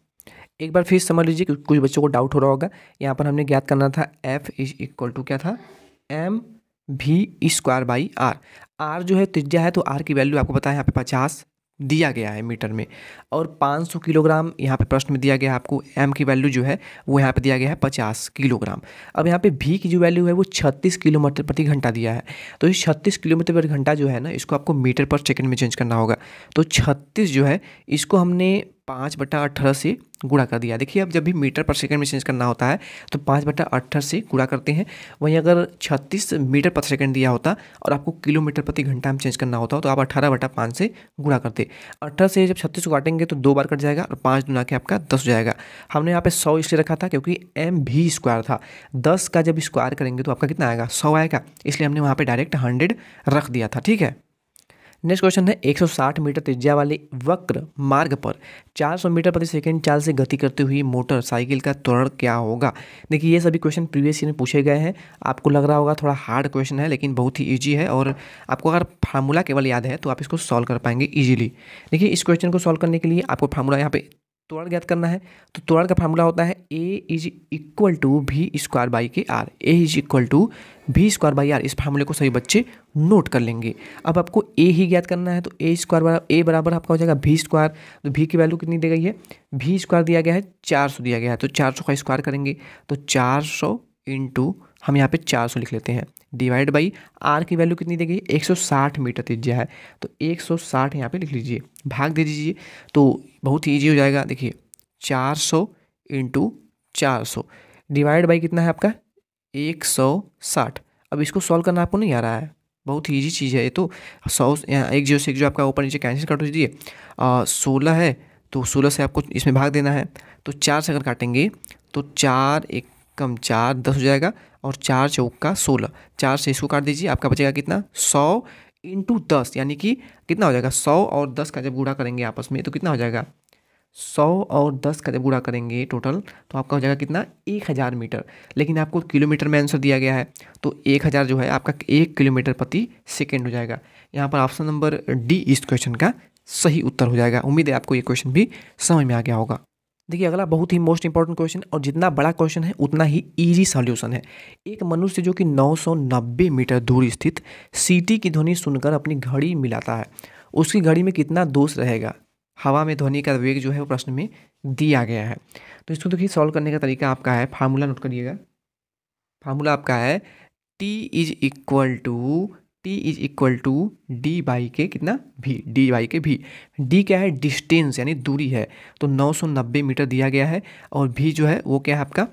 एक बार फिर समझ लीजिए कुछ बच्चों को डाउट हो रहा होगा यहाँ पर हमने ज्ञात करना था एफ इज इक्वल टू क्या था M V square by are are जो है त्रिज्या है तो आर की वैल्यू आपको पता है यहाँ पे पचास दिया गया है मीटर में और 500 किलोग्राम यहाँ पे प्रश्न में दिया गया है आपको एम की वैल्यू जो है वो यहाँ पे दिया गया है 50 किलोग्राम अब यहाँ पे भी की जो वैल्यू है वो 36 किलोमीटर प्रति घंटा दिया है तो इस 36 किलोमीटर प्रति घंटा जो है ना इसको आपको मीटर पर सेकंड में चेंज करना होगा तो 36 जो है इसको हमने पाँच बटा अट्ठारह से गुणा कर दिया देखिए अब जब भी मीटर पर सेकंड में चेंज करना होता है तो पाँच बटा अट्ठारह से गुणा करते हैं वहीं अगर छत्तीस मीटर पर सेकंड दिया होता और आपको किलोमीटर प्रति घंटा में चेंज करना होता तो आप अठारह बटा पाँच से गुणा करते अट्ठारह से जब छत्तीस को काटेंगे तो दो बार कट जाएगा और पाँच दुना के आपका दस हो जाएगा हमने यहाँ पर सौ इसलिए रखा था क्योंकि एम भी स्क्वायर था दस का जब स्क्वायर करेंगे तो आपका कितना आएगा सौ आएगा इसलिए हमने वहाँ पर डायरेक्ट हंड्रेड रख दिया था ठीक है नेक्स्ट क्वेश्चन है 160 मीटर त्रिज्या वाले वक्र मार्ग पर 400 मीटर प्रति सेकंड चाल से गति करती हुई मोटर साइकिल का त्वरण क्या होगा देखिए ये सभी क्वेश्चन प्रीवियस ईयर में पूछे गए हैं आपको लग रहा होगा थोड़ा हार्ड क्वेश्चन है लेकिन बहुत ही ईजी है और आपको अगर फार्मूला केवल याद है तो आप इसको सॉल्व कर पाएंगे ईजिली देखिए इस क्वेश्चन को सॉल्व करने के लिए आपको फार्मूला यहाँ पे त्वरण ज्ञात करना है तो त्वरण का फार्मूला होता है A is equal to V square by के R A is equal to V square by R इस फार्मूले को सभी बच्चे नोट कर लेंगे अब आपको ए ही ज्ञात करना है तो ए स्क्वायर बराबर ए बराबर आपका हो जाएगा भी स्क्वायर तो भी की वैल्यू कितनी दी गई है भी स्क्वायर दिया गया है चार सौ दिया गया है तो चार सौ का स्क्वायर करेंगे तो चार सौ इंटू हम यहाँ पे 400 लिख लेते हैं डिवाइड बाई आर की वैल्यू कितनी देगी 160 मीटर त्रिज्या है तो 160 सौ यहाँ पर लिख लीजिए भाग दे दीजिए तो बहुत ही ईजी हो जाएगा देखिए 400 सौ इंटू चार डिवाइड बाई कितना है आपका 160 अब इसको सॉल्व करना आपको नहीं आ रहा है बहुत ही ईजी चीज़ है ये तो सौ एक जीरो से एक जो आपका ऊपर नीचे कैंसिल कर दीजिए सोलह है तो सोलह से आपको इसमें भाग देना है तो चार से अगर काटेंगे तो चार एक कम चार दस हो जाएगा और चार चौक का सोलह चार से इसको काट दीजिए आपका बचेगा कितना सौ इंटू दस यानी कि कितना हो जाएगा सौ और दस का जब गुड़ा करेंगे आपस में तो कितना हो जाएगा सौ और दस का जब गुड़ा करेंगे टोटल तो आपका हो जाएगा कितना एक हज़ार मीटर लेकिन आपको किलोमीटर में आंसर दिया गया है तो एक हज़ार जो है आपका एक किलोमीटर प्रति सेकेंड हो जाएगा यहाँ पर ऑप्शन नंबर डी इस क्वेश्चन का सही उत्तर हो जाएगा उम्मीद है आपको ये क्वेश्चन भी समझ में आ गया होगा देखिए अगला बहुत ही मोस्ट इंपॉर्टेंट क्वेश्चन और जितना बड़ा क्वेश्चन है उतना ही इजी सॉल्यूशन है एक मनुष्य जो कि 990 मीटर दूर स्थित सीटी की ध्वनि सुनकर अपनी घड़ी मिलाता है उसकी घड़ी में कितना दोष रहेगा हवा में ध्वनि का वेग जो है वो प्रश्न में दिया गया है तो इसको देखिए सॉल्व करने का तरीका आपका है फार्मूला नोट करिएगा फार्मूला आपका है T is equal to T is equal to D by के कितना भी डी बाई के भी डी क्या है डिस्टेंस यानी दूरी है तो 990 मीटर दिया गया है और भी जो है वो क्या है आपका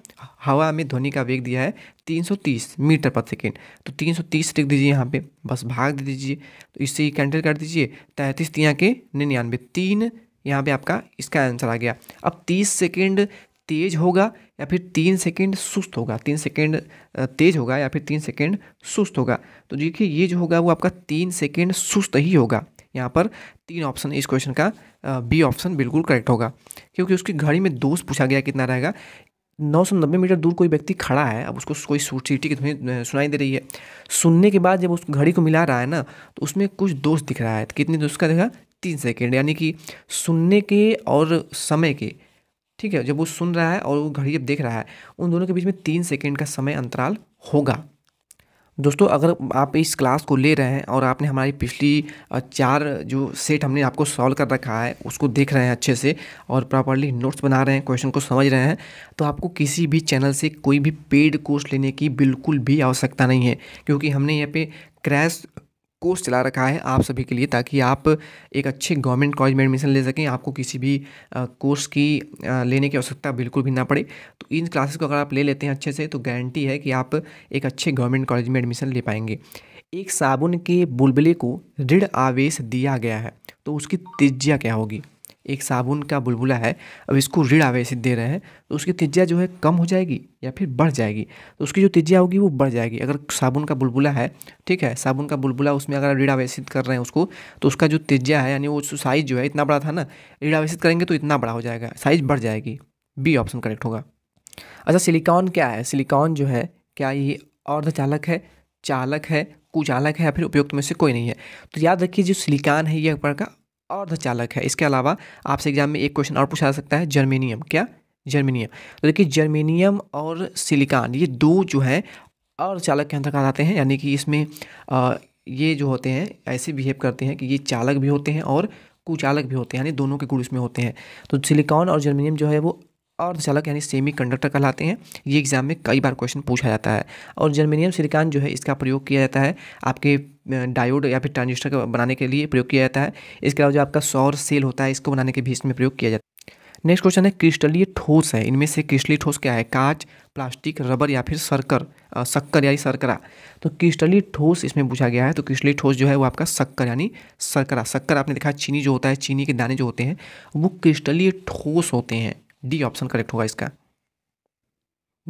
हवा में ध्वनि का वेग दिया है 330 मीटर पर सेकेंड तो 330 लिख दीजिए यहाँ पे बस भाग दे दीजिए तो इससे ही कैंसिल कर दीजिए तैंतीस तिया के निन्यानवे तीन यहाँ पे आपका इसका आंसर आ गया अब 30 सेकेंड तेज होगा या फिर तीन सेकेंड सुस्त होगा तीन सेकेंड तेज होगा या फिर तीन सेकेंड सुस्त होगा तो देखिए ये जो होगा वो आपका तीन सेकेंड सुस्त ही होगा यहाँ पर तीन ऑप्शन इस क्वेश्चन का बी ऑप्शन बिल्कुल करेक्ट होगा क्योंकि उसकी घड़ी में दोष पूछा गया कितना रहेगा नौ सौ नब्बे मीटर दूर कोई व्यक्ति खड़ा है अब उसको कोई सीटी की ध्वनि सुनाई दे रही है सुनने के बाद जब उस घड़ी को मिला रहा है ना तो उसमें कुछ दोष दिख रहा है तो कितने दोष का देखा तीन सेकेंड यानी कि सुनने के और समय के ठीक है जब वो सुन रहा है और वो घड़ी जब देख रहा है उन दोनों के बीच में तीन सेकेंड का समय अंतराल होगा दोस्तों अगर आप इस क्लास को ले रहे हैं और आपने हमारी पिछली चार जो सेट हमने आपको सॉल्व कर रखा है उसको देख रहे हैं अच्छे से और प्रॉपरली नोट्स बना रहे हैं क्वेश्चन को समझ रहे हैं तो आपको किसी भी चैनल से कोई भी पेड कोर्स लेने की बिल्कुल भी आवश्यकता नहीं है क्योंकि हमने यहाँ पे क्रैश कोर्स चला रखा है आप सभी के लिए ताकि आप एक अच्छे गवर्नमेंट कॉलेज में एडमिशन ले सकें आपको किसी भी कोर्स की लेने की आवश्यकता बिल्कुल भी ना पड़े तो इन क्लासेस को अगर आप ले लेते हैं अच्छे से तो गारंटी है कि आप एक अच्छे गवर्नमेंट कॉलेज में एडमिशन ले पाएंगे एक साबुन के बुलबुले को ऋण आवेश दिया गया है तो उसकी तिज्या क्या होगी एक साबुन का बुलबुला है अब इसको ऋण आवेश दे रहे हैं तो उसकी त्रिज्या जो है कम हो जाएगी या फिर बढ़ जाएगी तो उसकी जो त्रिज्या होगी वो बढ़ जाएगी अगर साबुन का बुलबुला है ठीक है साबुन का बुलबुला उसमें अगर ऋण आवेश कर रहे हैं उसको तो उसका जो त्रिज्या है यानी वो साइज़ जो है इतना बड़ा था ना ऋण आवेश करेंगे तो इतना बड़ा हो जाएगा साइज़ बढ़ जाएगी बी ऑप्शन करेक्ट होगा अच्छा सिलिकॉन क्या है सिलिकॉन जो है क्या ये अर्धचालक है चालक है कुचालक है या फिर उपयुक्त में से कोई नहीं है तो याद रखिए जो सिलिकॉन है ये एक प्रकार अर्धचालक है इसके अलावा आपसे एग्जाम में एक क्वेश्चन और पूछा जा सकता है जर्मेनियम क्या जर्मेनियम तो देखिए जर्मेनियम और सिलिकॉन ये दो जो है अर्धचालक के अंतर्गत आते हैं यानी कि इसमें आ, ये जो होते हैं ऐसे बिहेव करते हैं कि ये चालक भी होते हैं और कुचालक भी होते हैं यानी दोनों के गुण इसमें होते हैं तो सिलिकॉन और जर्मेनियम जो है वो अर्धचालक यानी सेमी कंडक्टर कहलाते हैं ये एग्ज़ाम में कई बार क्वेश्चन पूछा जाता है और जर्मेनियम सिलिकॉन जो है इसका प्रयोग किया जाता है आपके डायोड या फिर ट्रांजिस्टर बनाने के लिए प्रयोग किया जाता है इसके अलावा जो आपका सौर सेल होता है इसको बनाने के भी इसमें प्रयोग किया जाता है नेक्स्ट क्वेश्चन है क्रिस्टलीय ठोस है इनमें से क्रिस्टलीय ठोस क्या है कांच प्लास्टिक रबर या फिर सरकर शक्कर यानी सरकरा तो क्रिस्टलीय ठोस इसमें पूछा गया है तो क्रिस्टलीय ठोस जो है वो आपका शक्कर यानी सरकरा शक्कर आपने देखा चीनी जो होता है चीनी के दाने जो होते हैं वो क्रिस्टलीय ठोस होते हैं डी ऑप्शन करेक्ट होगा इसका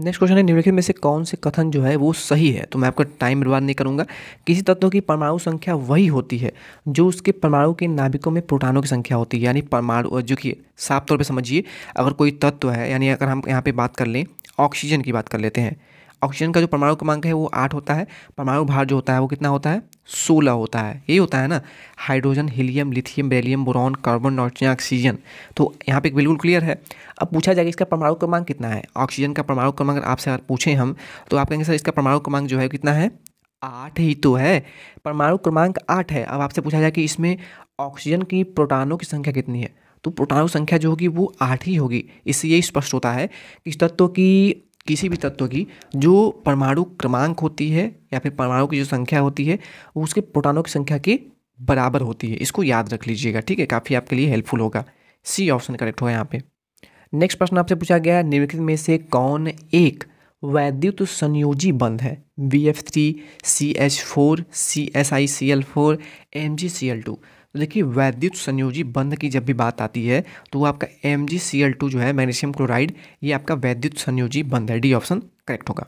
नेक्स्ट क्वेश्चन है निम्नलिखित में से कौन से कथन जो है वो सही है तो मैं आपका टाइम बर्बाद नहीं करूंगा किसी तत्व की परमाणु संख्या वही होती है जो उसके परमाणु के नाभिकों में प्रोटानों की संख्या होती है यानी परमाणु जो कि साफ तौर पे समझिए अगर कोई तत्व है यानी अगर हम यहाँ पे बात कर लें ऑक्सीजन की बात कर लेते हैं ऑक्सीजन का जो परमाणु क्रमांक है वो आठ होता है परमाणु भार जो होता है वो कितना होता है सोलह होता है यही होता है ना hydrogen helium lithium beryllium boron carbon nitrogen oxygen तो यहाँ पे बिल्कुल क्लियर है अब पूछा जाएगा इसका परमाणु क्रमांक कितना है ऑक्सीजन का परमाणु क्रमांक आपसे पूछें हम तो आप कहेंगे सर इसका परमाणु क्रमांक जो है कितना है आठ ही तो है परमाणु क्रमांक आठ है अब आपसे पूछा जाए कि इसमें ऑक्सीजन की प्रोटानों की संख्या कितनी है तो प्रोटानों संख्या जो होगी वो आठ ही होगी इससे यही स्पष्ट होता है कि इस तत्व की किसी भी तत्व की जो परमाणु क्रमांक होती है या फिर परमाणु की जो संख्या होती है वो उसके प्रोटानों की संख्या के बराबर होती है इसको याद रख लीजिएगा ठीक है काफ़ी आपके लिए हेल्पफुल होगा सी ऑप्शन करेक्ट होगा यहाँ पे नेक्स्ट प्रश्न आपसे पूछा गया है निम्नलिखित में से कौन एक वैद्युत संयोजी बंद है B F three C H four C S I C L four M G C L two देखिए वैद्युत संयोजी बंध की जब भी बात आती है तो वो आपका एम जो है मैग्नीशियम क्लोराइड ये आपका वैद्युत संयोजी बंध है डी ऑप्शन करेक्ट होगा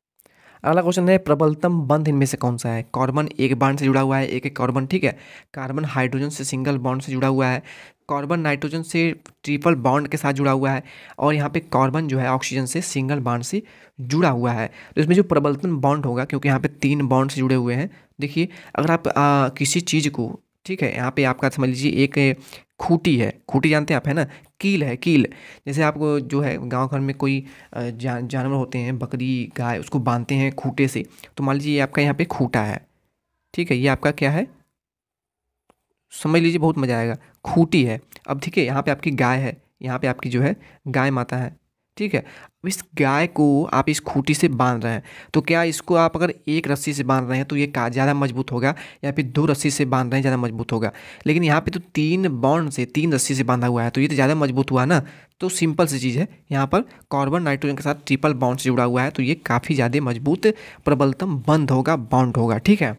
अगला क्वेश्चन है प्रबलतम बंध इनमें से कौन सा है कार्बन एक बाड से जुड़ा हुआ है एक एक कार्बन ठीक है कार्बन हाइड्रोजन से सिंगल बॉन्ड से जुड़ा हुआ है कार्बन नाइट्रोजन से ट्रिपल बॉन्ड के साथ जुड़ा हुआ है और यहाँ पे कार्बन जो है ऑक्सीजन से सिंगल बॉन्ड से जुड़ा हुआ है तो इसमें जो प्रबलतम बॉन्ड होगा क्योंकि यहाँ पे तीन बॉन्ड से जुड़े हुए हैं देखिए अगर आप आ, किसी चीज़ को ठीक है यहाँ पे आपका समझ लीजिए एक खूटी है खूटी जानते हैं आप है ना कील है कील जैसे आपको जो है गांव घर में कोई जान जानवर होते हैं बकरी गाय उसको बांधते हैं खूटे से तो मान लीजिए ये आपका यहाँ पे खूटा है ठीक है ये आपका क्या है समझ लीजिए बहुत मज़ा आएगा खूटी है अब ठीक है यहाँ पे आपकी गाय है यहाँ पे आपकी जो है गाय माता है ठीक है इस गाय को आप इस खूटी से बांध रहे हैं तो क्या इसको आप अगर एक रस्सी से बांध रहे हैं तो ये ज़्यादा मजबूत होगा या फिर दो रस्सी से बांध रहे हैं ज़्यादा मजबूत होगा लेकिन यहाँ पे तो तीन बॉन्ड से तीन रस्सी से बांधा हुआ है तो ये तो ज़्यादा मजबूत हुआ ना तो सिंपल सी चीज़ है यहाँ पर कार्बन नाइट्रोजन के साथ ट्रिपल बाउंड से जुड़ा हुआ है तो ये काफ़ी ज़्यादा मजबूत प्रबलतम बंद होगा बाउंड होगा ठीक है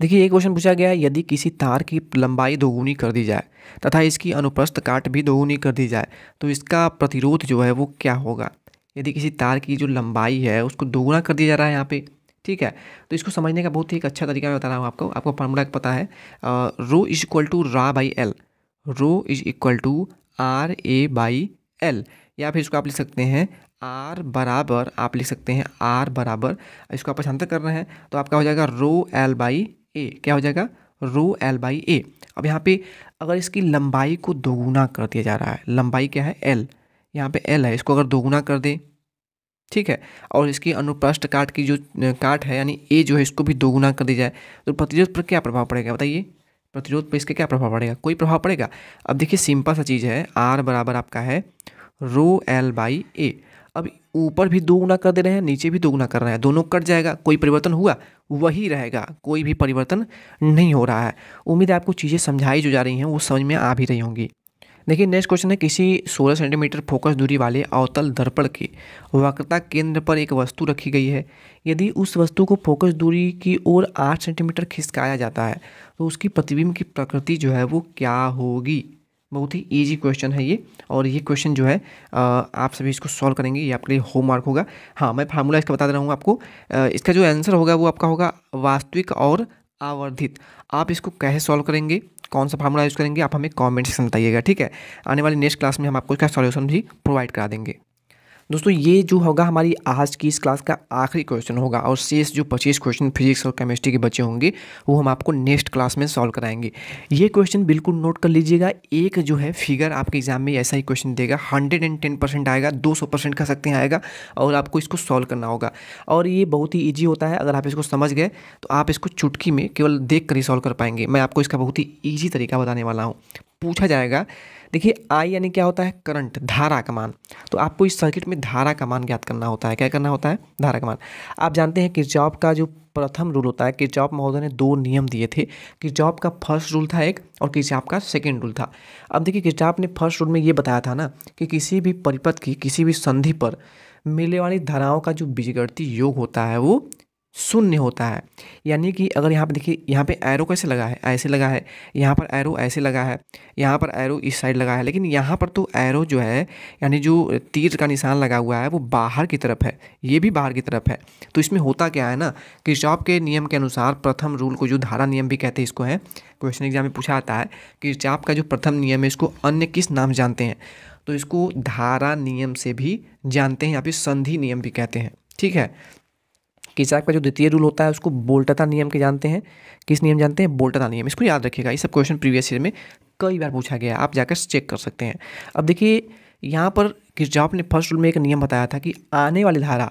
देखिए एक क्वेश्चन पूछा गया है यदि किसी तार की लंबाई दोगुनी कर दी जाए तथा इसकी अनुप्रस्थ काट भी दोगुनी कर दी जाए तो इसका प्रतिरोध जो है वो क्या होगा यदि किसी तार की जो लंबाई है उसको दोगुना कर दिया जा रहा है यहाँ पे ठीक है तो इसको समझने का बहुत ही एक अच्छा तरीका मैं बता रहा हूँ आपको आपको फार्मूला पता है rho is equal to R A by L rho is equal to R A by L या फिर इसको आप लिख सकते हैं आर बराबर आप लिख सकते हैं आर बराबर इसको आप पछांतर कर रहे हैं तो आपका हो जाएगा रो एल बाई ए क्या हो जाएगा रो एल बाई ए अब यहाँ पे अगर इसकी लंबाई को दोगुना कर दिया जा रहा है लंबाई क्या है एल यहाँ पे एल है इसको अगर दोगुना कर दें ठीक है और इसकी अनुप्रष्ट काट की जो काट है यानी ए जो है इसको भी दोगुना कर दी जाए तो प्रतिरोध पर क्या प्रभाव पड़ेगा बताइए प्रतिरोध पर इसका क्या प्रभाव पड़ेगा कोई प्रभाव पड़ेगा अब देखिए सिंपल सा चीज़ है आर बराबर आपका है रो एल बाई ए अब ऊपर भी दोगुना कर दे रहे हैं नीचे भी दोगुना कर रहे हैं दोनों कट जाएगा कोई परिवर्तन हुआ वही रहेगा कोई भी परिवर्तन नहीं हो रहा है उम्मीद है आपको चीज़ें समझाई जो जा रही हैं वो समझ में आ भी रही होंगी देखिए नेक्स्ट क्वेश्चन है किसी 16 सेंटीमीटर फोकस दूरी वाले अवतल दर्पण के वक्रता केंद्र पर एक वस्तु रखी गई है यदि उस वस्तु को फोकस दूरी की ओर 8 सेंटीमीटर खिसकाया जाता है तो उसकी प्रतिबिंब की प्रकृति जो है वो क्या होगी बहुत ही इजी क्वेश्चन है ये और ये क्वेश्चन जो है आप सभी इसको सॉल्व करेंगे ये आपके लिए होमवर्क होगा हाँ मैं फार्मूला इसका बता दे रहा हूँ आपको इसका जो आंसर होगा वो आपका होगा वास्तविक और आवर्धित आप इसको कैसे सॉल्व करेंगे कौन सा फार्मूला यूज़ करेंगे आप हमें कमेंट सेक्शन बताइएगा ठीक है आने वाली नेक्स्ट क्लास में हम आपको इसका सॉल्यूशन भी प्रोवाइड करा देंगे दोस्तों ये जो होगा हमारी आज की इस क्लास का आखिरी क्वेश्चन होगा और शेष जो पच्चीस क्वेश्चन फिजिक्स और केमिस्ट्री के बचे होंगे वो हम आपको नेक्स्ट क्लास में सॉल्व कराएंगे ये क्वेश्चन बिल्कुल नोट कर लीजिएगा एक जो है फिगर आपके एग्जाम में ऐसा ही क्वेश्चन देगा हंड्रेड एंड टेन परसेंट आएगा दो सौ परसेंट कर सकते हैं आएगा और आपको इसको सॉल्व करना होगा और ये बहुत ही ईजी होता है अगर आप इसको समझ गए तो आप इसको चुटकी में केवल देख कर ही सॉल्व कर पाएंगे मैं आपको इसका बहुत ही ईजी तरीका बताने वाला हूँ पूछा जाएगा देखिए आई यानी क्या होता है करंट धारा का मान तो आपको इस सर्किट में धारा का मान ज्ञात करना होता है क्या करना होता है धारा का मान आप जानते हैं कि जॉब का जो प्रथम रूल होता है कि जॉब महोदय ने दो नियम दिए थे कि जॉब का फर्स्ट रूल था एक और किचाप का सेकेंड रूल था अब देखिए किचाप ने फर्स्ट रूल में ये बताया था ना कि किसी भी परिपथ की किसी भी संधि पर मिलने वाली धाराओं का जो बिजगड़ती योग होता है वो शून्य होता है यानी कि अगर यहाँ पर देखिए यहाँ पे एरो कैसे लगा है ऐसे लगा है यहाँ पर एरो ऐसे लगा है यहाँ पर एरो इस साइड लगा है लेकिन यहाँ पर तो एरो जो है यानी जो तीर का निशान लगा हुआ है वो बाहर की तरफ है ये भी बाहर की तरफ है तो इसमें होता क्या है ना कि शॉप के नियम के अनुसार प्रथम रूल को जो धारा नियम भी कहते हैं इसको है क्वेश्चन एग्जाम में पूछा आता है कि चाप का जो प्रथम नियम है इसको अन्य किस नाम जानते हैं तो इसको धारा नियम से भी जानते हैं या फिर संधि नियम भी कहते हैं ठीक है किचाक का जो द्वितीय रूल होता है उसको बोल्टता नियम के जानते हैं किस नियम जानते हैं बोल्टता नियम इसको याद रखिएगा ये सब क्वेश्चन प्रीवियस ईयर में कई बार पूछा गया आप जाकर चेक कर सकते हैं अब देखिए यहाँ पर किरचॉफ ने फर्स्ट रूल में एक नियम बताया था कि आने वाली धारा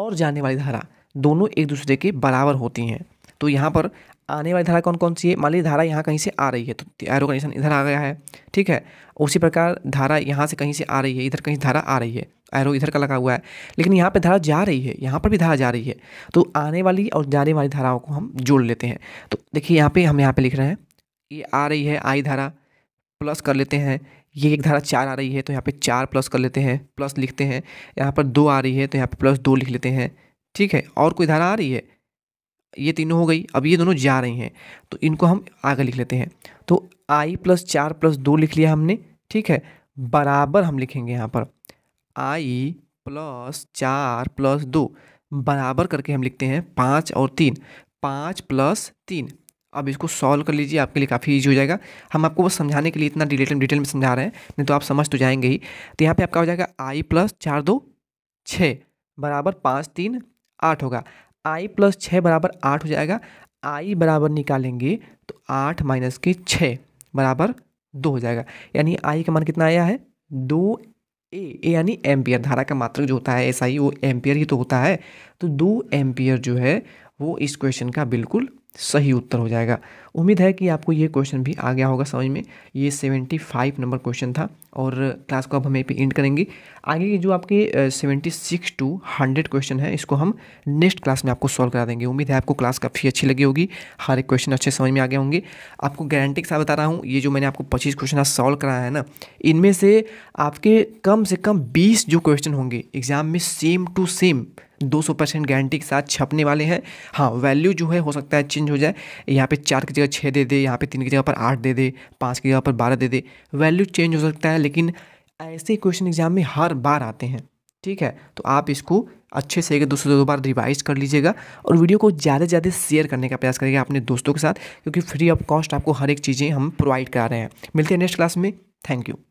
और जाने वाली धारा दोनों एक दूसरे के बराबर होती हैं तो यहाँ पर आने वाली धारा कौन कौन सी है मान लीजिए धारा यहाँ कहीं से आ रही है तो एरो का निशान इधर आ गया है ठीक है उसी प्रकार धारा यहाँ से कहीं से आ रही है इधर कहीं धारा आ रही है एरो इधर का लगा हुआ है लेकिन यहाँ पे धारा जा रही है यहाँ पर भी धारा जा रही है तो आने वाली और जाने वाली धाराओं को हम जोड़ लेते हैं तो देखिए यहाँ पर हम यहाँ पर लिख रहे हैं ये आ रही है आई धारा प्लस कर लेते हैं ये एक धारा चार आ रही है तो यहाँ पे चार प्लस कर लेते हैं प्लस लिखते हैं यहाँ पर दो आ रही है तो यहाँ पर प्लस दो लिख लेते हैं ठीक है और कोई धारा आ रही है ये तीनों हो गई अब ये दोनों जा रही हैं तो इनको हम आगे लिख लेते हैं तो आई प्लस चार प्लस दो लिख लिया हमने ठीक है बराबर हम लिखेंगे यहाँ पर आई प्लस चार प्लस दो बराबर करके हम लिखते हैं पाँच और तीन पाँच प्लस तीन अब इसको सॉल्व कर लीजिए आपके लिए काफ़ी ईजी हो जाएगा हम आपको बस समझाने के लिए इतना डिटेल डिटेल में समझा रहे हैं नहीं तो आप समझ तो जाएंगे ही तो यहाँ पे आपका हो जाएगा आई प्लस चार दो छः बराबर पाँच तीन आठ होगा आई प्लस छः बराबर आठ हो जाएगा आई बराबर निकालेंगे तो आठ माइनस के छः बराबर दो हो जाएगा यानी आई का मान कितना आया है दो ए यानी एम्पियर धारा का मात्रक जो होता है ऐसा ही वो एम्पियर ही तो होता है तो दो एम्पियर जो है वो इस क्वेश्चन का बिल्कुल सही उत्तर हो जाएगा उम्मीद है कि आपको ये क्वेश्चन भी आ गया होगा समझ में ये सेवेंटी फाइव नंबर क्वेश्चन था और क्लास को अब हम यहीं पे एंड करेंगे आगे के जो आपके seventy six two hundred question है इसको हम नेक्स्ट क्लास में आपको सॉल्व करा देंगे उम्मीद है आपको क्लास काफ़ी अच्छी लगी होगी हर एक क्वेश्चन अच्छे समझ में आ गए होंगे आपको गारंटी के साथ बता रहा हूँ ये जो मैंने आपको पच्चीस क्वेश्चन आज सॉल्व कराया है ना इनमें से आपके कम से कम बीस जो क्वेश्चन होंगे एग्जाम में same to same 200 percent guarantee के साथ छपने वाले हैं हाँ वैल्यू जो है हो सकता है चेंज हो जाए यहाँ पे चार की जगह छः दे दे यहाँ पे तीन की जगह पर आठ दे दे पाँच की जगह पर बारह दे दे वैल्यू चेंज हो सकता है लेकिन ऐसे क्वेश्चन एग्जाम में हर बार आते हैं ठीक है तो आप इसको अच्छे से एक दूसरे दो बार रिवाइज कर लीजिएगा और वीडियो को ज़्यादा से ज़्यादा शेयर करने का प्रयास करिएगा अपने दोस्तों के साथ क्योंकि फ्री ऑफ कॉस्ट आपको हर एक चीज़ें हम प्रोवाइड करा रहे हैं मिलते हैं नेक्स्ट क्लास में थैंक यू